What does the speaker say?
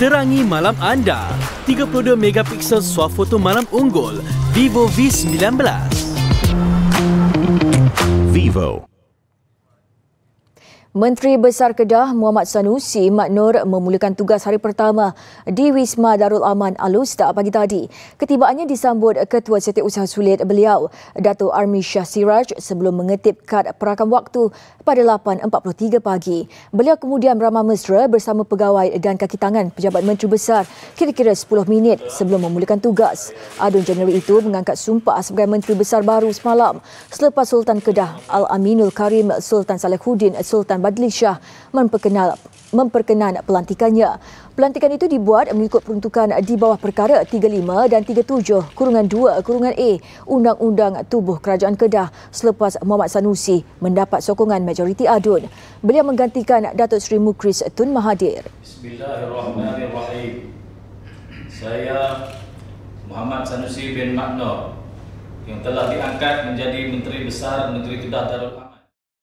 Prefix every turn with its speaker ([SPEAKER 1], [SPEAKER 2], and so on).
[SPEAKER 1] terangi malam anda. 32 megapiksel swafoto malam unggul Vivo V19.
[SPEAKER 2] Vivo
[SPEAKER 3] Menteri Besar Kedah Muhammad Sanusi Mat Nur memulakan tugas hari pertama di Wisma Darul Aman Alus tak pagi tadi. Ketibaannya disambut Ketua Setiausaha Sulit beliau, Dato Armi Shah Siraj sebelum mengetip kad perakam waktu pada 8.43 pagi. Beliau kemudian beramah mesra bersama pegawai dan kaki tangan Pejabat Menteri Besar kira-kira 10 minit sebelum memulakan tugas. Adun General itu mengangkat sumpah sebagai Menteri Besar baru semalam selepas Sultan Kedah Al-Aminul Karim Sultan Salehuddin Sultan Madlis Shah memperkenal memperkenan pelantikannya. Pelantikan itu dibuat mengikut peruntukan di bawah perkara 35 dan 37 kurungan 2 kurungan A Undang-Undang Tubuh Kerajaan Kedah selepas Muhammad Sanusi mendapat sokongan majoriti ADUN. Beliau menggantikan Datuk Seri Mukris Tun Mahathir.
[SPEAKER 1] Bismillahirrahmanirrahim. Saya Muhammad Sanusi
[SPEAKER 2] bin Makno yang telah diangkat menjadi Menteri Besar Negeri Kedah Darul Aman.